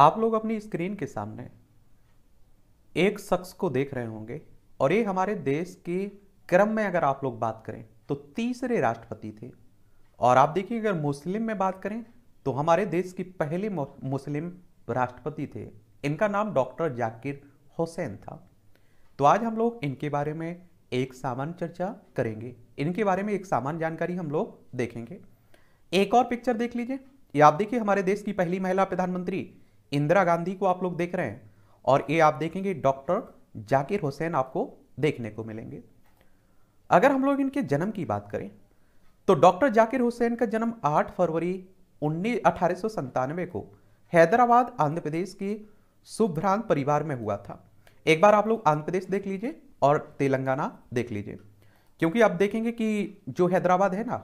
आप लोग अपनी स्क्रीन के सामने एक शख्स को देख रहे होंगे और ये हमारे देश के क्रम में अगर आप लोग बात करें तो तीसरे राष्ट्रपति थे और आप देखिए अगर मुस्लिम में बात करें तो हमारे देश की पहले मुस्लिम राष्ट्रपति थे इनका नाम डॉक्टर जाकिर हुसैन था तो आज हम लोग इनके बारे में एक सामान्य चर्चा करेंगे इनके बारे में एक सामान्य जानकारी हम लोग देखेंगे एक और पिक्चर देख लीजिए ये आप देखिए हमारे देश की पहली महिला प्रधानमंत्री इंदिरा गांधी को आप लोग देख रहे हैं और ये आप देखेंगे डॉक्टर जाकिर हुसैन आपको देखने को मिलेंगे अगर हम लोग इनके जन्म की बात करें तो डॉक्टर जाकिर हुसैन का जन्म 8 फरवरी उन्नीस अठारह को हैदराबाद आंध्र प्रदेश के सुभ्रांत परिवार में हुआ था एक बार आप लोग आंध्र प्रदेश देख लीजिए और तेलंगाना देख लीजिए क्योंकि आप देखेंगे कि जो हैदराबाद है ना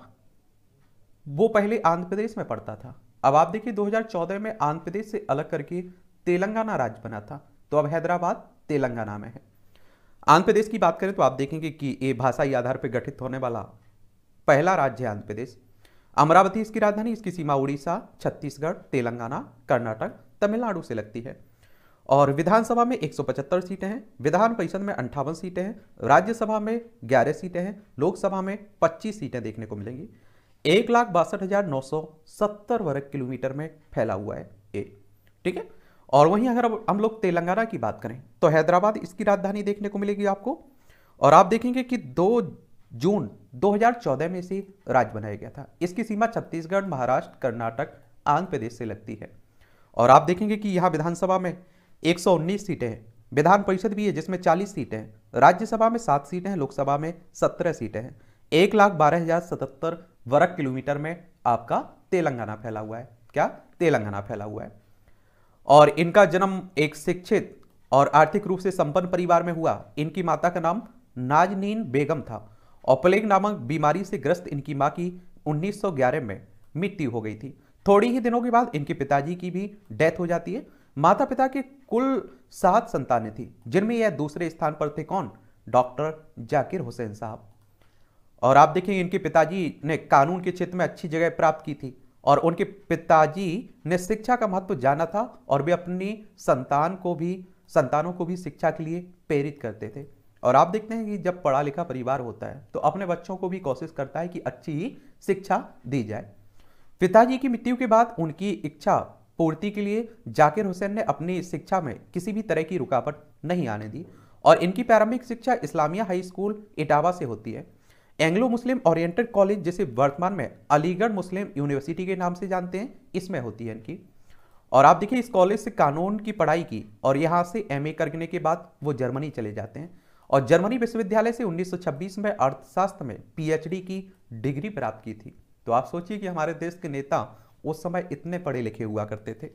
वो पहले आंध्र प्रदेश में पड़ता था अब आप देखिए 2014 में आंध्र प्रदेश से अलग करके तेलंगाना राज्य बना था तो अब हैदराबाद तेलंगाना में है आंध्र प्रदेश की बात करें तो आप देखेंगे कि ये भाषाई आधार पर गठित होने वाला पहला राज्य है आंध्र प्रदेश अमरावती इसकी राजधानी इसकी सीमा उड़ीसा छत्तीसगढ़ तेलंगाना कर्नाटक तमिलनाडु से लगती है और विधानसभा में 175 सीटें हैं विधान परिषद में अंठावन सीटें हैं राज्यसभा में 11 सीटें हैं लोकसभा में 25 सीटें देखने को मिलेंगी एक लाख बासठ हजार नौ सौ सत्तर वर्ग किलोमीटर में फैला हुआ है ए ठीक है और वहीं अगर हम लोग तेलंगाना की बात करें तो हैदराबाद इसकी राजधानी देखने को मिलेगी आपको और आप देखेंगे कि दो जून 2014 में इसे राज्य बनाया गया था इसकी सीमा छत्तीसगढ़ महाराष्ट्र कर्नाटक आंध्र प्रदेश से लगती है और आप देखेंगे कि यहाँ विधानसभा में 119 सीटें हैं विधान परिषद भी है जिसमें 40 सीटें हैं राज्यसभा में सात सीटें हैं लोकसभा में सत्रह सीटें हैं एक लाख बारह हजार सतहत्तर वर्ग किलोमीटर में आपका तेलंगाना फैला हुआ है क्या तेलंगाना फैला हुआ है और इनका जन्म एक शिक्षित और आर्थिक रूप से संपन्न परिवार में हुआ इनकी माता का नाम नाजनीन बेगम था और प्लेग नामक बीमारी से ग्रस्त इनकी माँ की 1911 में मृत्यु हो गई थी थोड़ी ही दिनों के बाद इनके पिताजी की भी डेथ हो जाती है माता पिता के कुल सात संतानें थी जिनमें यह दूसरे स्थान पर थे कौन डॉक्टर जाकिर हुसैन साहब और आप देखेंगे इनके पिताजी ने कानून के क्षेत्र में अच्छी जगह प्राप्त की थी और उनके पिताजी ने शिक्षा का महत्व जाना था और वे अपनी संतान को भी संतानों को भी शिक्षा के लिए प्रेरित करते थे और आप देखते हैं कि जब पढ़ा लिखा परिवार होता है तो अपने बच्चों को भी कोशिश करता है कि अच्छी शिक्षा दी जाए पिताजी की मृत्यु के बाद उनकी इच्छा पूर्ति के लिए जाकिर हुसैन ने अपनी शिक्षा में किसी भी तरह की रुकावट नहीं आने दी और इनकी प्रारंभिक शिक्षा इस्लामिया हाई स्कूल इटावा से होती है एंग्लो मुस्लिम ओरिएंटेड कॉलेज जिसे वर्तमान में अलीगढ़ मुस्लिम यूनिवर्सिटी के नाम से जानते हैं इसमें होती है इनकी और आप देखिए इस कॉलेज से कानून की पढ़ाई की और यहाँ से एम करने के बाद वो जर्मनी चले जाते हैं और जर्मनी विश्वविद्यालय से 1926 में अर्थशास्त्र में पीएचडी की डिग्री प्राप्त की थी तो आप सोचिए कि हमारे देश के नेता उस समय इतने पढ़े लिखे हुआ करते थे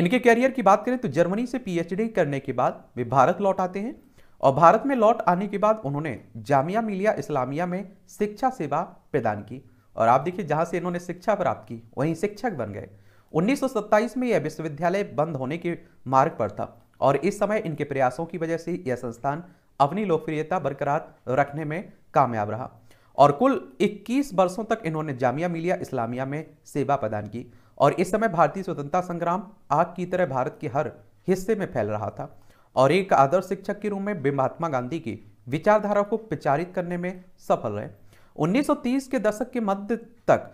इनके कैरियर की बात करें तो जर्मनी से पीएचडी करने के बाद वे भारत लौट आते हैं और भारत में लौट आने के बाद उन्होंने जामिया मिलिया इस्लामिया में शिक्षा सेवा प्रदान की और आप देखिए जहां से इन्होंने शिक्षा प्राप्त की वहीं शिक्षक बन गए 1927 में यह विश्वविद्यालय बंद होने के मार्ग पर था और इस समय इनके प्रयासों की वजह से यह संस्थान अपनी लोकप्रियता बरकरार रखने में कामयाब रहा और कुल 21 वर्षों तक इन्होंने जामिया मिलिया इस्लामिया में सेवा प्रदान की और इस समय भारतीय स्वतंत्रता संग्राम आग की तरह भारत के हर हिस्से में फैल रहा था और एक आदर्श शिक्षक के रूप में वे महात्मा गांधी की विचारधारा को प्रचारित करने में सफल रहे 1930 के दशक के मध्य तक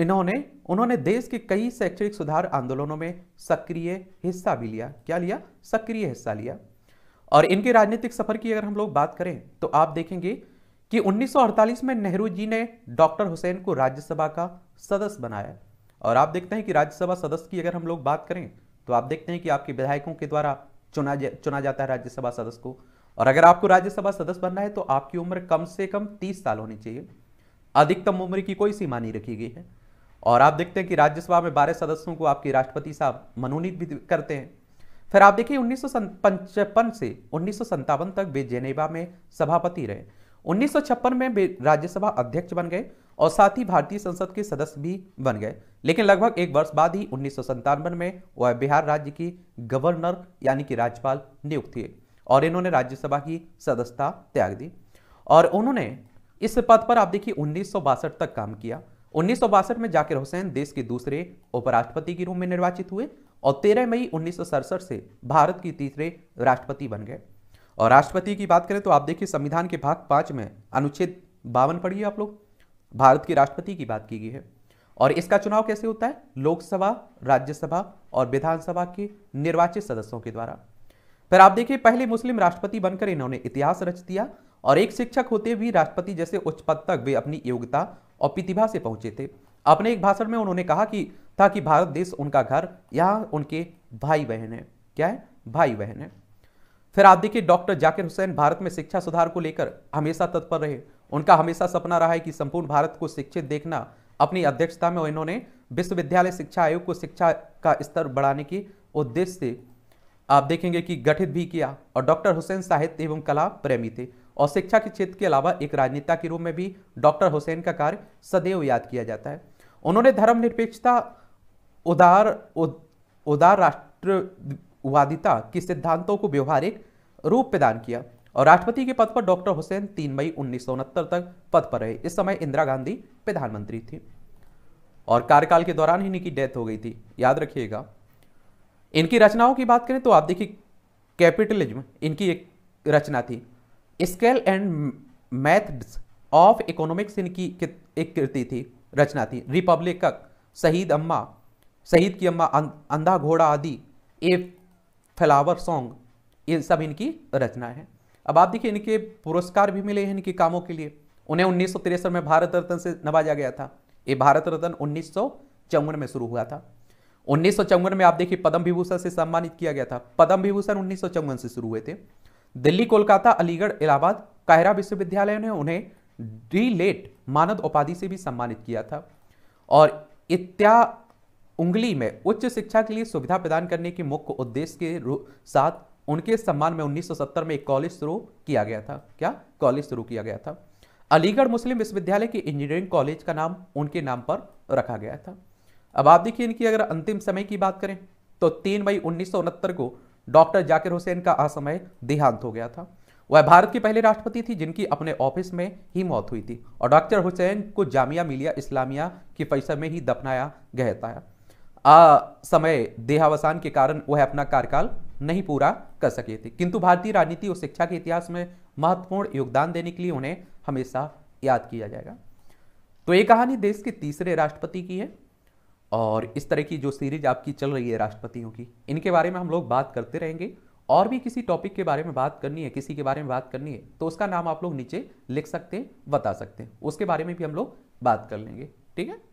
इन्होंने उन्होंने देश के कई शैक्षणिक सुधार आंदोलनों में सक्रिय हिस्सा भी लिया क्या लिया सक्रिय हिस्सा लिया और इनके राजनीतिक सफर की अगर हम लोग बात करें तो आप देखेंगे कि 1948 में नेहरू जी ने डॉक्टर हुसैन को राज्यसभा का सदस्य बनाया और आप देखते हैं कि राज्यसभा सदस्य की अगर हम लोग बात करें तो आप देखते हैं कि आपके विधायकों के द्वारा चुना जा, चुना जाता है राज्यसभा सदस्य को और अगर आपको राज्यसभा सदस्य बनना है तो आपकी उम्र कम से कम तीस साल होनी चाहिए अधिकतम उम्र की कोई सीमा नहीं रखी गई है और आप देखते हैं कि राज्यसभा में बारह सदस्यों को आपके राष्ट्रपति साहब मनोनीत भी करते हैं फिर आप देखिए उन्नीस से उन्नीस तक वे जेनेवा में सभापति रहे उन्नीस में वे राज्यसभा अध्यक्ष बन गए और साथ ही भारतीय संसद के सदस्य भी बन गए लेकिन लगभग एक वर्ष बाद ही उन्नीस में वह बिहार राज्य की गवर्नर यानी कि राज्यपाल नियुक्त थे और इन्होंने राज्यसभा की सदस्यता त्याग दी और उन्होंने इस पद पर आप देखिए उन्नीस तक काम किया उन्नीस में जाकिर हुसैन देश के दूसरे उपराष्ट्रपति के रूप में निर्वाचित हुए और 13 मई उन्नीस से भारत के तीसरे राष्ट्रपति बन गए और राष्ट्रपति की बात करें तो आप देखिए संविधान के भाग पांच में अनुच्छेद बावन पढ़िए आप लोग भारत की राष्ट्रपति की बात की गई है और इसका चुनाव कैसे होता है लोकसभा राज्यसभा और विधानसभा के निर्वाचित सदस्यों के द्वारा फिर आप देखिए पहले मुस्लिम राष्ट्रपति बनकर इन्होंने इतिहास रच दिया और एक शिक्षक होते हुए राष्ट्रपति जैसे उच्च पद तक वे अपनी योग्यता और प्रतिभा से पहुंचे थे अपने एक भाषण में उन्होंने कहा कि था कि भारत देश उनका घर यहाँ उनके भाई बहन है क्या है भाई बहन है फिर आप देखिए डॉक्टर जाकिर हुसैन भारत में शिक्षा सुधार को लेकर हमेशा तत्पर रहे उनका हमेशा सपना रहा है कि संपूर्ण भारत को शिक्षित देखना अपनी अध्यक्षता में इन्होंने विश्वविद्यालय शिक्षा आयोग को शिक्षा का स्तर बढ़ाने के उद्देश्य से आप देखेंगे कि गठित भी किया और डॉक्टर हुसैन साहित्य एवं कला प्रेमी थे और शिक्षा के क्षेत्र के अलावा एक राजनेता के रूप में भी डॉक्टर हुसैन का कार्य सदैव याद किया जाता है उन्होंने धर्मनिरपेक्षता उदार उदार राष्ट्रवादिता के सिद्धांतों को व्यवहारिक रूप प्रदान किया और राष्ट्रपति के पद पर डॉक्टर हुसैन तीन मई उन्नीस तक पद पर रहे इस समय इंदिरा गांधी प्रधानमंत्री थी और कार्यकाल के दौरान ही इनकी डेथ हो गई थी याद रखिएगा इनकी रचनाओं की बात करें तो आप देखिए कैपिटलिज्म इनकी एक रचना थी scale and methods of economics इनकी एक कृति थी रचना थी रिपब्लिक शहीद अम्मा शहीद की अम्मा अं, अंधा घोड़ा आदि ए फ्लावर सॉन्ग ये सब इनकी रचना है अब आप देखिए इनके पुरस्कार भी मिले हैं इनके कामों के लिए उन्हें उन्नीस में भारत रत्न से नवाजा गया था ये भारत रत्न उन्नीस में शुरू हुआ था उन्नीस में आप देखिए पद्म विभूषण से सम्मानित किया गया था पद्म विभूषण उन्नीस से शुरू हुए थे दिल्ली कोलकाता अलीगढ़ इलाहाबाद कायरा विश्वविद्यालय ने उन्हें डी लेट मानद उपाधि से भी सम्मानित किया था और इत्या उंगली में उच्च शिक्षा के लिए सुविधा प्रदान करने के मुख्य उद्देश्य के साथ उनके सम्मान में 1970 में एक कॉलेज शुरू किया गया था क्या कॉलेज शुरू किया गया था अलीगढ़ मुस्लिम विश्वविद्यालय के इंजीनियरिंग कॉलेज का नाम उनके नाम पर रखा गया था अब आप देखिए इनकी अगर अंतिम समय की बात करें तो तीन मई उन्नीस को डॉक्टर जाकिर हुसैन का असमय देहांत हो गया था वह भारत के पहले राष्ट्रपति थी जिनकी अपने ऑफिस में ही मौत हुई थी और डॉक्टर हुसैन को जामिया मिलिया इस्लामिया के परिसर में ही दफनाया गया था आ, समय देहावसान के कारण वह अपना कार्यकाल नहीं पूरा कर सके थे किंतु भारतीय राजनीति और शिक्षा के इतिहास में महत्वपूर्ण योगदान देने के लिए उन्हें हमेशा याद किया जाएगा तो ये कहानी देश के तीसरे राष्ट्रपति की है और इस तरह की जो सीरीज आपकी चल रही है राष्ट्रपतियों की इनके बारे में हम लोग बात करते रहेंगे और भी किसी टॉपिक के बारे में बात करनी है किसी के बारे में बात करनी है तो उसका नाम आप लोग नीचे लिख सकते हैं बता सकते हैं उसके बारे में भी हम लोग बात कर लेंगे ठीक है